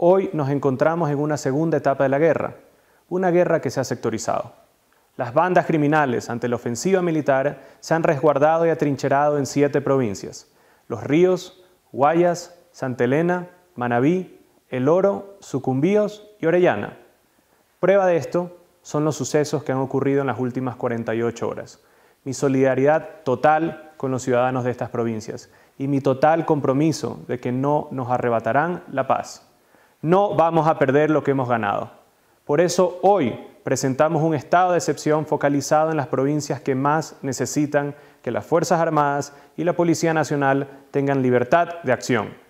Hoy nos encontramos en una segunda etapa de la guerra, una guerra que se ha sectorizado. Las bandas criminales ante la ofensiva militar se han resguardado y atrincherado en siete provincias, Los Ríos, Guayas, Santa Elena, Manabí, El Oro, Sucumbíos y Orellana. Prueba de esto son los sucesos que han ocurrido en las últimas 48 horas. Mi solidaridad total con los ciudadanos de estas provincias y mi total compromiso de que no nos arrebatarán la paz no vamos a perder lo que hemos ganado. Por eso hoy presentamos un estado de excepción focalizado en las provincias que más necesitan que las Fuerzas Armadas y la Policía Nacional tengan libertad de acción.